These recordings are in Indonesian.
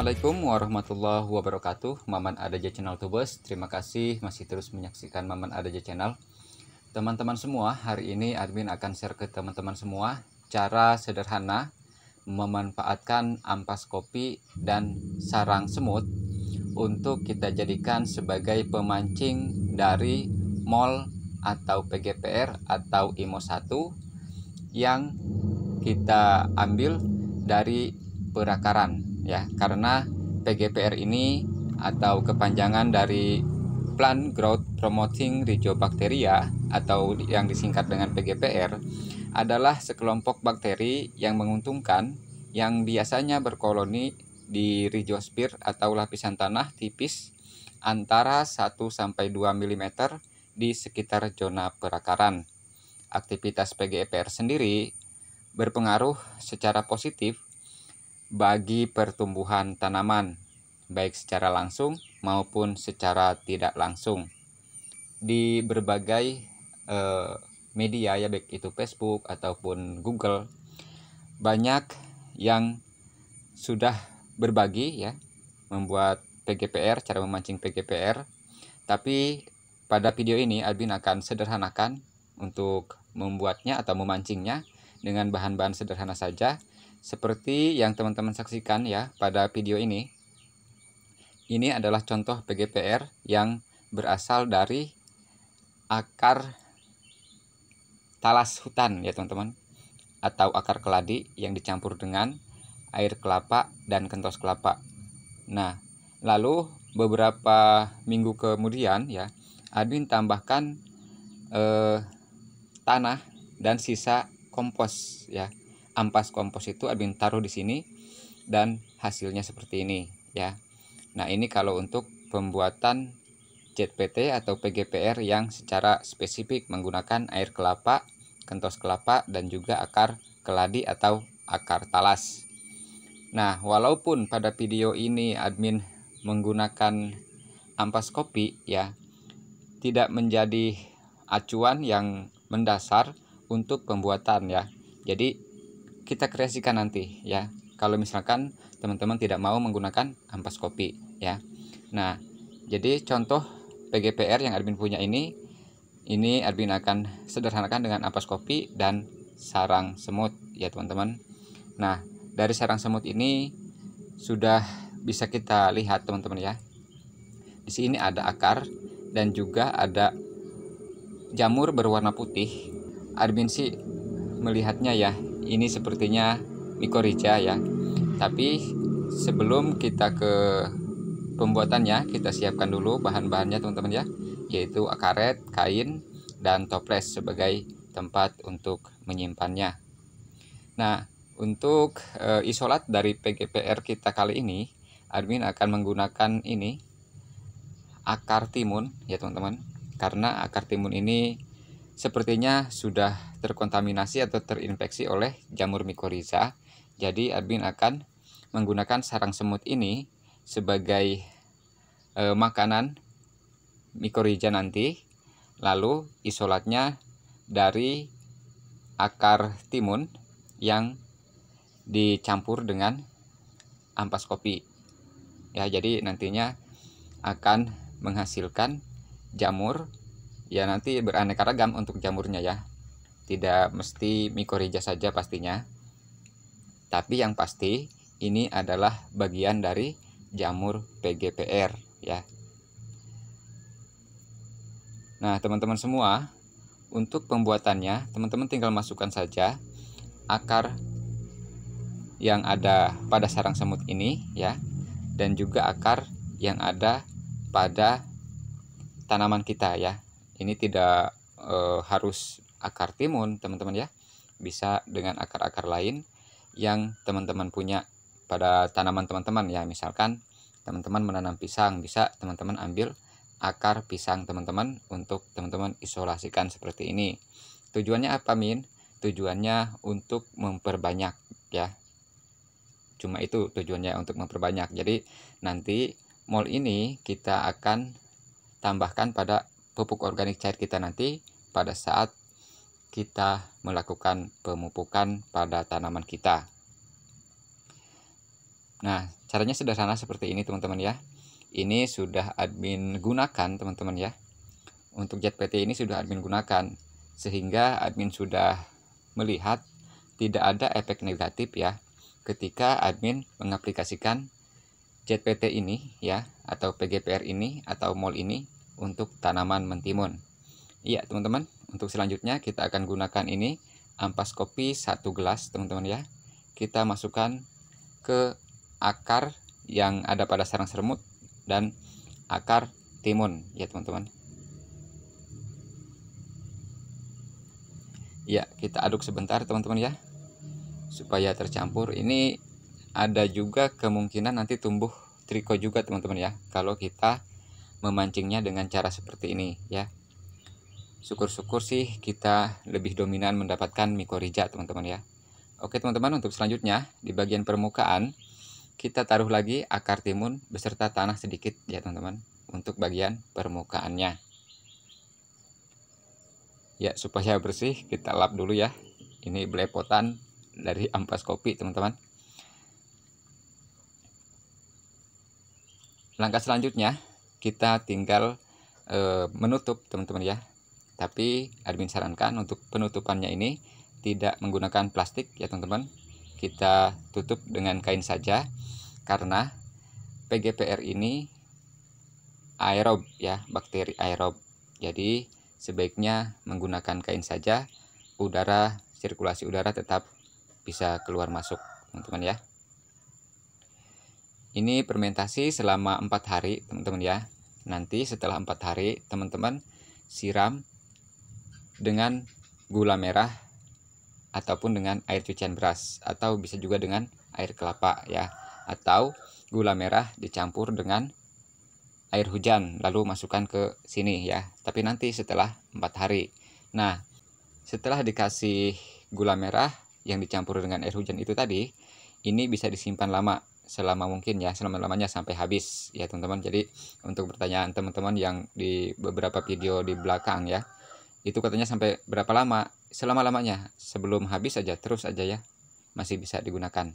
Assalamualaikum warahmatullahi wabarakatuh Maman Adaja Channel Tubes Terima kasih masih terus menyaksikan Maman Adaja Channel Teman-teman semua, hari ini admin akan share ke teman-teman semua Cara sederhana memanfaatkan ampas kopi dan sarang semut Untuk kita jadikan sebagai pemancing dari mall atau PGPR atau IMO 1 Yang kita ambil dari perakaran ya karena PGPR ini atau kepanjangan dari Plant Growth Promoting Rhizobacteria atau yang disingkat dengan PGPR adalah sekelompok bakteri yang menguntungkan yang biasanya berkoloni di rhizosphere atau lapisan tanah tipis antara 1 sampai 2 mm di sekitar zona perakaran. Aktivitas PGPR sendiri berpengaruh secara positif bagi pertumbuhan tanaman, baik secara langsung maupun secara tidak langsung. Di berbagai eh, media, ya, baik itu Facebook ataupun Google, banyak yang sudah berbagi, ya, membuat PGPR, cara memancing PGPR. Tapi pada video ini, Admin akan sederhanakan untuk membuatnya atau memancingnya dengan bahan-bahan sederhana saja seperti yang teman-teman saksikan ya pada video ini, ini adalah contoh PGPR yang berasal dari akar talas hutan ya teman-teman atau akar keladi yang dicampur dengan air kelapa dan kentos kelapa. Nah, lalu beberapa minggu kemudian ya, admin tambahkan eh, tanah dan sisa kompos ya ampas kompos itu admin taruh di sini dan hasilnya seperti ini ya. Nah, ini kalau untuk pembuatan JPT atau PGPR yang secara spesifik menggunakan air kelapa, kentos kelapa dan juga akar keladi atau akar talas. Nah, walaupun pada video ini admin menggunakan ampas kopi ya, tidak menjadi acuan yang mendasar untuk pembuatan ya. Jadi kita kreasikan nanti ya. Kalau misalkan teman-teman tidak mau menggunakan ampas kopi ya. Nah, jadi contoh PGPR yang admin punya ini ini admin akan sederhanakan dengan ampas kopi dan sarang semut ya teman-teman. Nah, dari sarang semut ini sudah bisa kita lihat teman-teman ya. Di sini ada akar dan juga ada jamur berwarna putih. Admin sih melihatnya ya ini sepertinya mikoriza ya tapi sebelum kita ke pembuatannya kita siapkan dulu bahan-bahannya teman-teman ya yaitu karet, kain, dan toples sebagai tempat untuk menyimpannya nah untuk e, isolat dari PGPR kita kali ini admin akan menggunakan ini akar timun ya teman-teman karena akar timun ini sepertinya sudah terkontaminasi atau terinfeksi oleh jamur mikoriza. Jadi admin akan menggunakan sarang semut ini sebagai e, makanan mikoriza nanti. Lalu isolatnya dari akar timun yang dicampur dengan ampas kopi. Ya, jadi nantinya akan menghasilkan jamur ya nanti beraneka ragam untuk jamurnya ya tidak mesti mikoriza saja pastinya tapi yang pasti ini adalah bagian dari jamur PGPR ya nah teman-teman semua untuk pembuatannya teman-teman tinggal masukkan saja akar yang ada pada sarang semut ini ya dan juga akar yang ada pada tanaman kita ya ini tidak e, harus akar timun, teman-teman ya. Bisa dengan akar-akar lain yang teman-teman punya pada tanaman teman-teman ya. Misalkan teman-teman menanam pisang, bisa teman-teman ambil akar pisang teman-teman untuk teman-teman isolasikan seperti ini. Tujuannya apa, Min? Tujuannya untuk memperbanyak ya. Cuma itu tujuannya untuk memperbanyak. Jadi nanti mol ini kita akan tambahkan pada pupuk organik cair kita nanti pada saat kita melakukan pemupukan pada tanaman kita. Nah, caranya sederhana seperti ini teman-teman ya. Ini sudah admin gunakan teman-teman ya. Untuk JPT ini sudah admin gunakan sehingga admin sudah melihat tidak ada efek negatif ya ketika admin mengaplikasikan JPT ini ya atau PGPR ini atau MOL ini untuk tanaman mentimun. Iya, teman-teman, untuk selanjutnya kita akan gunakan ini ampas kopi satu gelas, teman-teman ya. Kita masukkan ke akar yang ada pada sarang seremut dan akar timun, ya teman-teman. Ya, kita aduk sebentar, teman-teman ya. Supaya tercampur. Ini ada juga kemungkinan nanti tumbuh triko juga, teman-teman ya. Kalau kita memancingnya dengan cara seperti ini ya. Syukur-syukur sih kita lebih dominan mendapatkan mikorija teman-teman ya. Oke teman-teman untuk selanjutnya di bagian permukaan kita taruh lagi akar timun beserta tanah sedikit ya teman-teman untuk bagian permukaannya. Ya supaya bersih kita lap dulu ya. Ini belepotan dari ampas kopi teman-teman. Langkah selanjutnya kita tinggal e, menutup teman-teman ya tapi admin sarankan untuk penutupannya ini tidak menggunakan plastik ya teman-teman kita tutup dengan kain saja karena PGPR ini aerob ya bakteri aerob jadi sebaiknya menggunakan kain saja udara sirkulasi udara tetap bisa keluar masuk teman-teman ya ini fermentasi selama empat hari, teman-teman ya. Nanti setelah empat hari, teman-teman siram dengan gula merah ataupun dengan air cucian beras atau bisa juga dengan air kelapa ya atau gula merah dicampur dengan air hujan lalu masukkan ke sini ya tapi nanti setelah empat hari nah setelah dikasih gula merah yang dicampur dengan air hujan itu tadi ini bisa disimpan lama selama mungkin ya selama lamanya sampai habis ya teman-teman jadi untuk pertanyaan teman-teman yang di beberapa video di belakang ya itu katanya sampai berapa lama selama lamanya sebelum habis aja terus aja ya masih bisa digunakan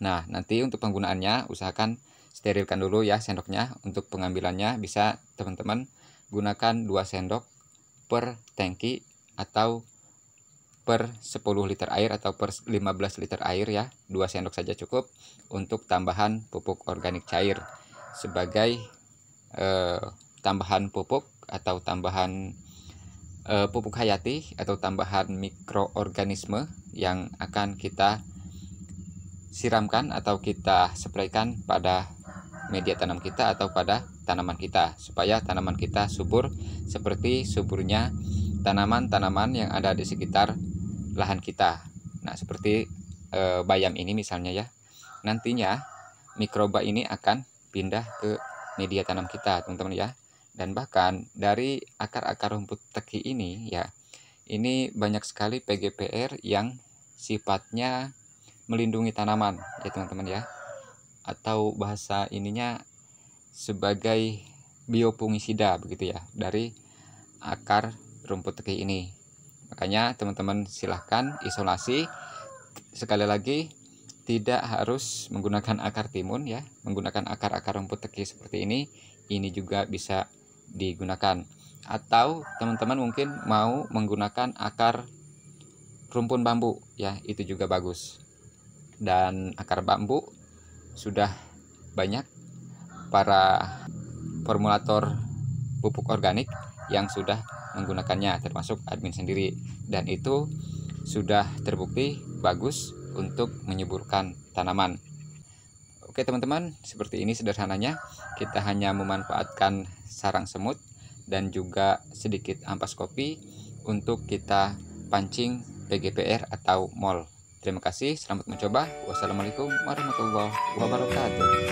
nah nanti untuk penggunaannya usahakan sterilkan dulu ya sendoknya untuk pengambilannya bisa teman-teman gunakan dua sendok per tangki atau per 10 liter air atau per 15 liter air ya 2 sendok saja cukup untuk tambahan pupuk organik cair sebagai eh, tambahan pupuk atau tambahan eh, pupuk hayati atau tambahan mikroorganisme yang akan kita siramkan atau kita spraykan pada media tanam kita atau pada tanaman kita supaya tanaman kita subur seperti suburnya tanaman-tanaman yang ada di sekitar lahan kita. Nah, seperti e, bayam ini misalnya ya. Nantinya mikroba ini akan pindah ke media tanam kita, teman-teman ya. Dan bahkan dari akar-akar rumput teki ini ya, ini banyak sekali PGPR yang sifatnya melindungi tanaman ya teman-teman ya. Atau bahasa ininya sebagai biopungisida begitu ya dari akar rumput teki ini. Makanya teman-teman silahkan isolasi. Sekali lagi tidak harus menggunakan akar timun ya, menggunakan akar-akar rumput teki seperti ini. Ini juga bisa digunakan. Atau teman-teman mungkin mau menggunakan akar rumpun bambu ya, itu juga bagus. Dan akar bambu sudah banyak para formulator pupuk organik yang sudah menggunakannya termasuk admin sendiri dan itu sudah terbukti bagus untuk menyuburkan tanaman. Oke teman-teman, seperti ini sederhananya. Kita hanya memanfaatkan sarang semut dan juga sedikit ampas kopi untuk kita pancing PGPR atau mol. Terima kasih, selamat mencoba. Wassalamualaikum warahmatullahi wabarakatuh.